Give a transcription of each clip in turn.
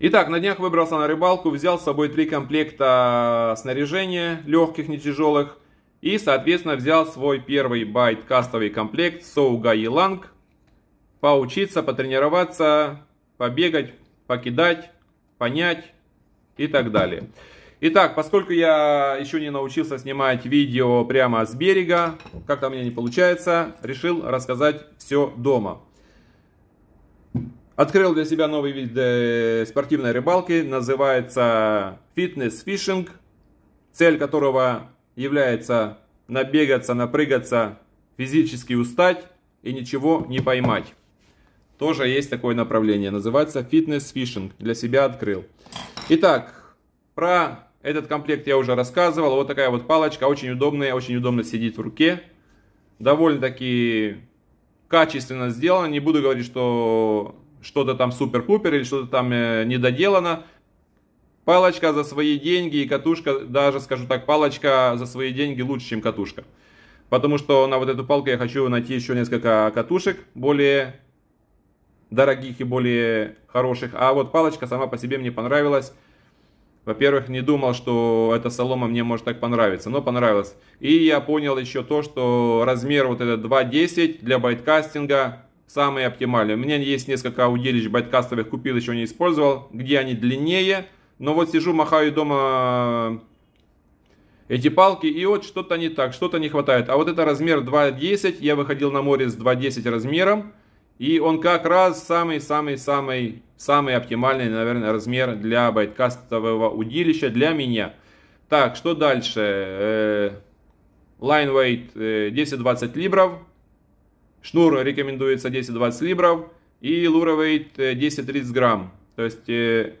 Итак, на днях выбрался на рыбалку, взял с собой три комплекта снаряжения, легких, не тяжелых, и, соответственно, взял свой первый байт кастовый комплект Соуга Еланг, поучиться, потренироваться, побегать, покидать, понять и так далее. Итак, поскольку я еще не научился снимать видео прямо с берега, как-то у меня не получается, решил рассказать все дома. Открыл для себя новый вид э, спортивной рыбалки, называется фитнес-фишинг, цель которого является набегаться, напрыгаться, физически устать и ничего не поймать. Тоже есть такое направление, называется фитнес-фишинг, для себя открыл. Итак, про этот комплект я уже рассказывал, вот такая вот палочка, очень удобная, очень удобно сидит в руке. Довольно-таки качественно сделано, не буду говорить, что что-то там супер-пупер или что-то там э, недоделано. Палочка за свои деньги и катушка, даже скажу так, палочка за свои деньги лучше, чем катушка. Потому что на вот эту палку я хочу найти еще несколько катушек более дорогих и более хороших. А вот палочка сама по себе мне понравилась. Во-первых, не думал, что эта солома мне может так понравиться, но понравилась. И я понял еще то, что размер вот этот 2.10 для байткастинга самые оптимальные. У меня есть несколько удилищ байткастовых, купил, еще не использовал, где они длиннее. Но вот сижу, махаю дома э, эти палки, и вот что-то не так, что-то не хватает. А вот это размер 2.10, я выходил на море с 2.10 размером, и он как раз самый-самый-самый самый оптимальный, наверное, размер для байткастового удилища для меня. Так, что дальше? Э, line weight 10-20 э, либров. Шнур рекомендуется 10-20 либров и луровейт 10-30 э, грамм. То есть э,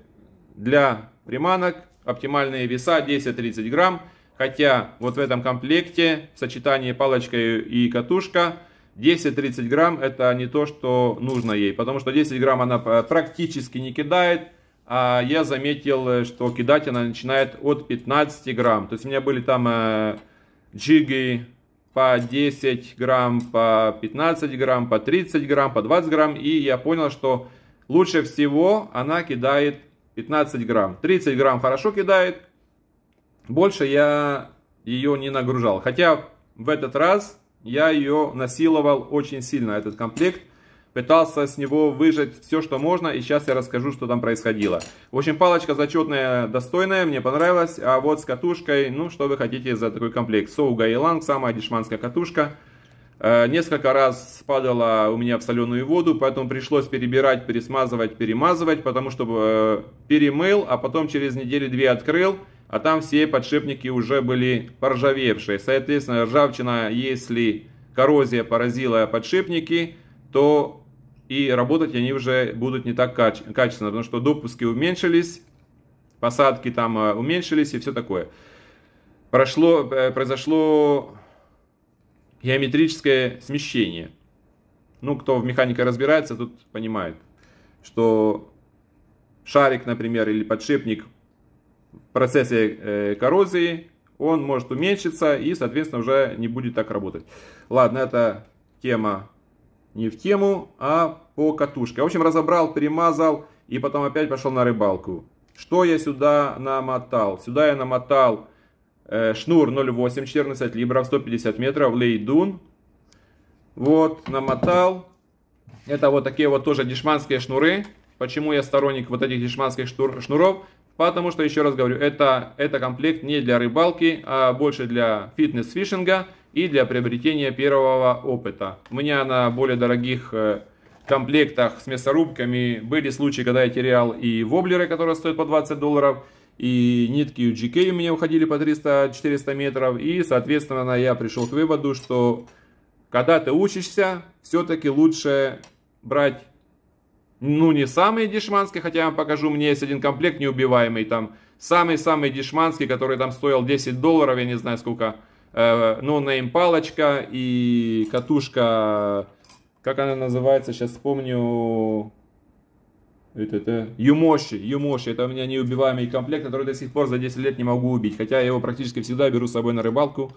для приманок оптимальные веса 10-30 грамм. Хотя вот в этом комплекте в сочетании палочка и катушка 10-30 грамм это не то, что нужно ей. Потому что 10 грамм она э, практически не кидает. А я заметил, что кидать она начинает от 15 грамм. То есть у меня были там джиги по 10 грамм, по 15 грамм, по 30 грамм, по 20 грамм. И я понял, что лучше всего она кидает 15 грамм. 30 грамм хорошо кидает. Больше я ее не нагружал. Хотя в этот раз я ее насиловал очень сильно, этот комплект пытался с него выжать все, что можно, и сейчас я расскажу, что там происходило. В общем, палочка зачетная, достойная, мне понравилась, а вот с катушкой, ну, что вы хотите за такой комплект. Соу Гайланг, самая дешманская катушка. Э, несколько раз падала у меня в соленую воду, поэтому пришлось перебирать, пересмазывать, перемазывать, потому что э, перемыл, а потом через неделю-две открыл, а там все подшипники уже были поржавевшие. Соответственно, ржавчина, если коррозия поразила подшипники, то и работать они уже будут не так каче- качественно, потому что допуски уменьшились, посадки там э, уменьшились и все такое. Прошло, э, произошло геометрическое смещение. Ну, кто в механике разбирается, тут понимает, что шарик, например, или подшипник в процессе э, коррозии, он может уменьшиться и, соответственно, уже не будет так работать. Ладно, это тема не в тему, а по катушке. В общем, разобрал, перемазал и потом опять пошел на рыбалку. Что я сюда намотал? Сюда я намотал э, шнур 0,8, 14 либров, 150 метров, лейдун. Вот, намотал. Это вот такие вот тоже дешманские шнуры. Почему я сторонник вот этих дешманских шнур, шнуров? Потому что, еще раз говорю, это, это комплект не для рыбалки, а больше для фитнес-фишинга и для приобретения первого опыта. У меня на более дорогих э, комплектах с мясорубками были случаи, когда я терял и воблеры, которые стоят по 20 долларов, и нитки UGK у меня уходили по 300-400 метров, и, соответственно, я пришел к выводу, что когда ты учишься, все-таки лучше брать, ну, не самые дешманские, хотя я вам покажу, у меня есть один комплект неубиваемый, там, самый-самый дешманский, который там стоил 10 долларов, я не знаю сколько, Э, нонейм ну, палочка и катушка, как она называется, сейчас вспомню, это, это, Юмоши, Юмоши, это у меня неубиваемый комплект, который до сих пор за 10 лет не могу убить, хотя я его практически всегда беру с собой на рыбалку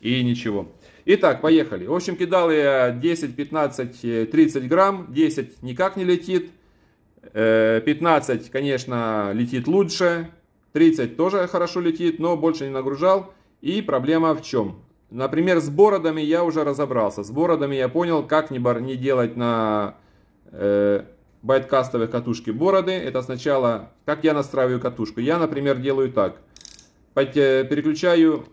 и ничего. Итак, поехали. В общем, кидал я 10, 15, 30 грамм, 10 никак не летит, 15, э, конечно, летит лучше, 30 тоже хорошо летит, но больше не нагружал. И проблема в чем? Например, с бородами я уже разобрался. С бородами я понял, как не, бор... не делать на э, байткастовых катушке бороды. Это сначала, как я настраиваю катушку. Я, например, делаю так. Под, э, переключаю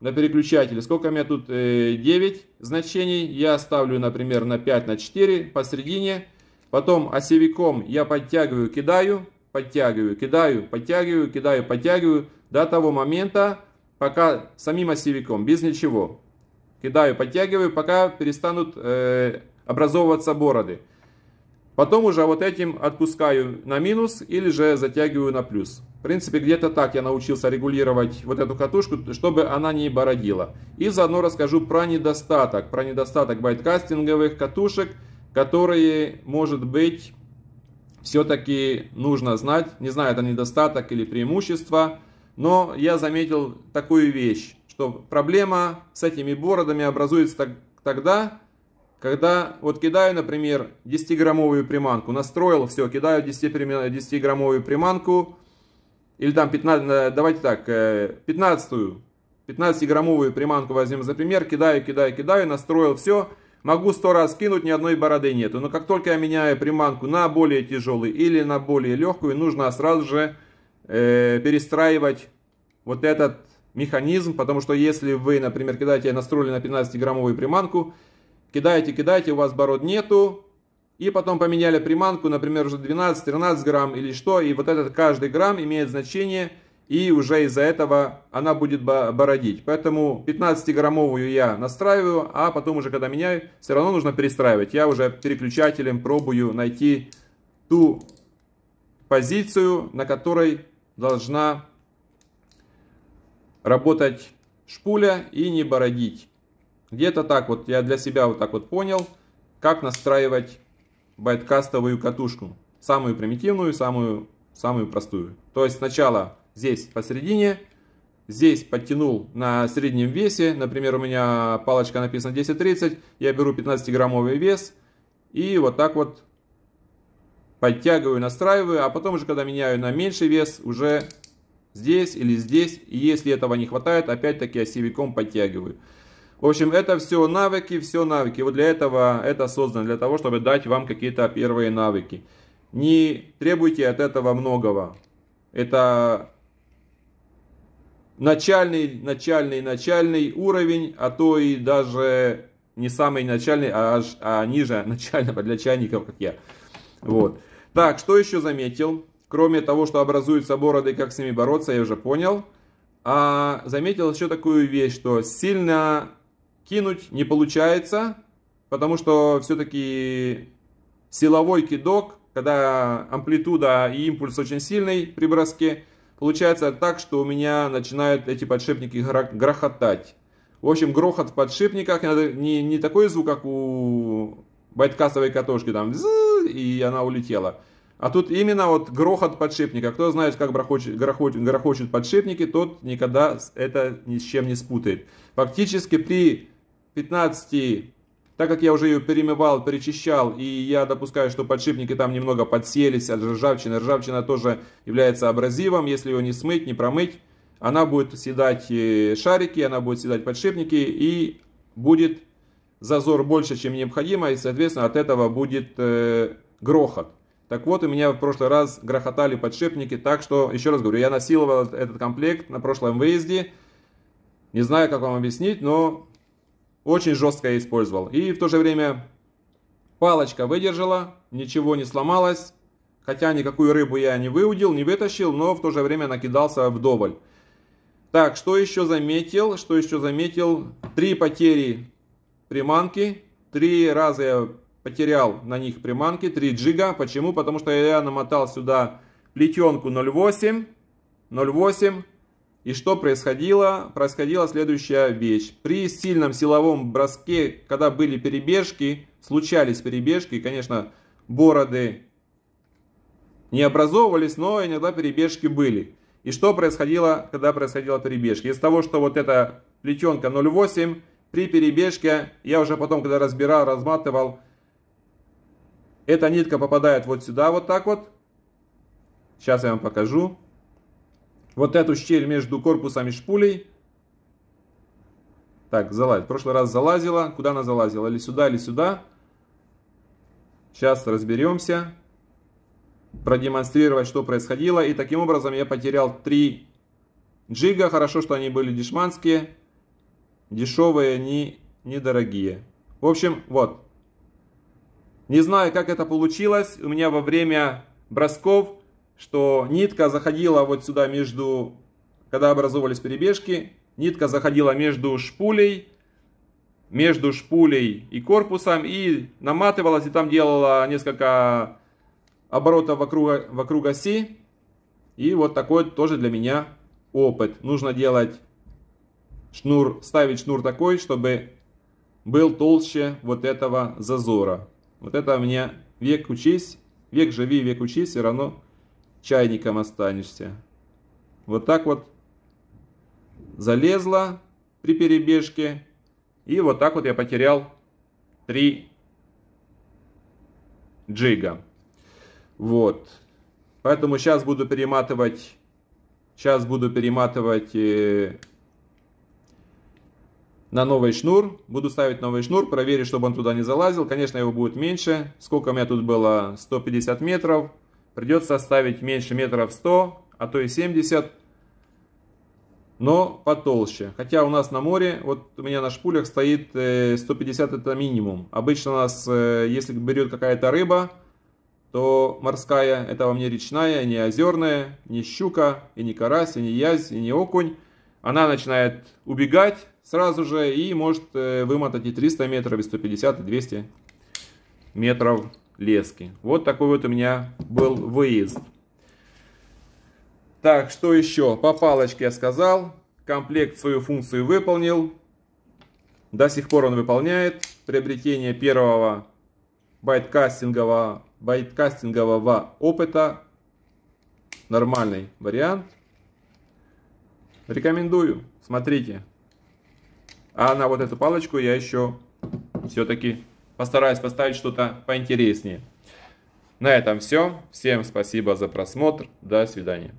на переключатель. Сколько у меня тут? Э, 9 значений. Я ставлю, например, на 5, на 4 посередине. Потом осевиком я подтягиваю, кидаю, подтягиваю, кидаю, подтягиваю, кидаю, подтягиваю до того момента, пока самим осевиком, без ничего. Кидаю, подтягиваю, пока перестанут э, образовываться бороды. Потом уже вот этим отпускаю на минус или же затягиваю на плюс. В принципе, где-то так я научился регулировать вот эту катушку, чтобы она не бородила. И заодно расскажу про недостаток, про недостаток байткастинговых катушек, которые, может быть, все-таки нужно знать. Не знаю, это недостаток или преимущество – но я заметил такую вещь, что проблема с этими бородами образуется так, тогда, когда вот кидаю, например, 10-граммовую приманку, настроил, все, кидаю 10-граммовую приманку, или там 15, э, давайте так, 15-ю, э, 15-граммовую приманку возьмем за пример, кидаю, кидаю, кидаю, настроил, все, могу 100 раз кинуть, ни одной бороды нету. Но как только я меняю приманку на более тяжелую или на более легкую, нужно сразу же э, перестраивать вот этот механизм, потому что если вы, например, кидаете, настроили на 15-граммовую приманку, кидаете, кидаете, у вас бород нету, и потом поменяли приманку, например, уже 12-13 грамм или что, и вот этот каждый грамм имеет значение, и уже из-за этого она будет бородить. Поэтому 15-граммовую я настраиваю, а потом уже когда меняю, все равно нужно перестраивать. Я уже переключателем пробую найти ту позицию, на которой должна работать шпуля и не бородить. Где-то так вот, я для себя вот так вот понял, как настраивать байткастовую катушку. Самую примитивную, самую, самую простую. То есть сначала здесь посередине, здесь подтянул на среднем весе. Например, у меня палочка написана 10-30, я беру 15-граммовый вес и вот так вот подтягиваю, настраиваю, а потом уже, когда меняю на меньший вес, уже здесь или здесь, и если этого не хватает, опять-таки осевиком подтягиваю. В общем, это все навыки, все навыки. Вот для этого это создано, для того, чтобы дать вам какие-то первые навыки. Не требуйте от этого многого. Это начальный, начальный, начальный уровень, а то и даже не самый начальный, а, аж, а ниже начального для чайников, как я. Вот. Так, что еще заметил? Кроме того, что образуются бороды, как с ними бороться, я уже понял. А заметил еще такую вещь, что сильно кинуть не получается, потому что все-таки силовой кидок, когда амплитуда и импульс очень сильный при броске, получается так, что у меня начинают эти подшипники грохотать. В общем, грохот в подшипниках не, не такой звук, как у байткасовой катушки, там и она улетела. А тут именно вот грохот подшипника. Кто знает, как грохочет, грохочет, грохочет подшипники, тот никогда это ни с чем не спутает. Фактически при 15, так как я уже ее перемывал, перечищал, и я допускаю, что подшипники там немного подселись от а ржавчины. Ржавчина тоже является абразивом, если ее не смыть, не промыть, она будет съедать э, шарики, она будет съедать подшипники и будет зазор больше, чем необходимо, и, соответственно, от этого будет э, грохот. Так вот, у меня в прошлый раз грохотали подшипники, так что, еще раз говорю, я насиловал этот комплект на прошлом выезде. Не знаю, как вам объяснить, но очень жестко я использовал. И в то же время палочка выдержала, ничего не сломалось. Хотя никакую рыбу я не выудил, не вытащил, но в то же время накидался вдоволь. Так, что еще заметил? Что еще заметил? Три потери приманки. Три раза я потерял на них приманки, 3 джига. Почему? Потому что я намотал сюда плетенку 0,8, 0,8. И что происходило? Происходила следующая вещь. При сильном силовом броске, когда были перебежки, случались перебежки, конечно, бороды не образовывались, но иногда перебежки были. И что происходило, когда происходила перебежка? Из того, что вот эта плетенка 0,8 при перебежке, я уже потом, когда разбирал, разматывал, эта нитка попадает вот сюда, вот так вот. Сейчас я вам покажу. Вот эту щель между корпусами шпулей. Так, залазь. В прошлый раз залазила. Куда она залазила? Или сюда, или сюда. Сейчас разберемся. Продемонстрировать, что происходило. И таким образом я потерял 3 джига. Хорошо, что они были дешманские. Дешевые они недорогие. В общем, вот. Не знаю, как это получилось. У меня во время бросков, что нитка заходила вот сюда между, когда образовывались перебежки, нитка заходила между шпулей, между шпулей и корпусом и наматывалась, и там делала несколько оборотов вокруг, вокруг оси. И вот такой тоже для меня опыт. Нужно делать шнур, ставить шнур такой, чтобы был толще вот этого зазора. Вот это у меня век учись, век живи, век учись, все равно чайником останешься. Вот так вот залезла при перебежке. И вот так вот я потерял 3 джига. Вот. Поэтому сейчас буду перематывать, сейчас буду перематывать э, на новый шнур. Буду ставить новый шнур, проверю, чтобы он туда не залазил. Конечно, его будет меньше. Сколько у меня тут было? 150 метров. Придется ставить меньше метров 100, а то и 70. Но потолще. Хотя у нас на море, вот у меня на шпулях стоит 150 э, это минимум. Обычно у нас, э, если берет какая-то рыба, то морская, это во мне речная, не озерная, не щука, и не карась, и не язь, и не окунь. Она начинает убегать, сразу же и может э, вымотать и 300 метров, и 150, и 200 метров лески. Вот такой вот у меня был выезд. Так, что еще? По палочке я сказал. Комплект свою функцию выполнил. До сих пор он выполняет. Приобретение первого байткастингового, байткастингового опыта. Нормальный вариант. Рекомендую. Смотрите. А на вот эту палочку я еще все-таки постараюсь поставить что-то поинтереснее. На этом все. Всем спасибо за просмотр. До свидания.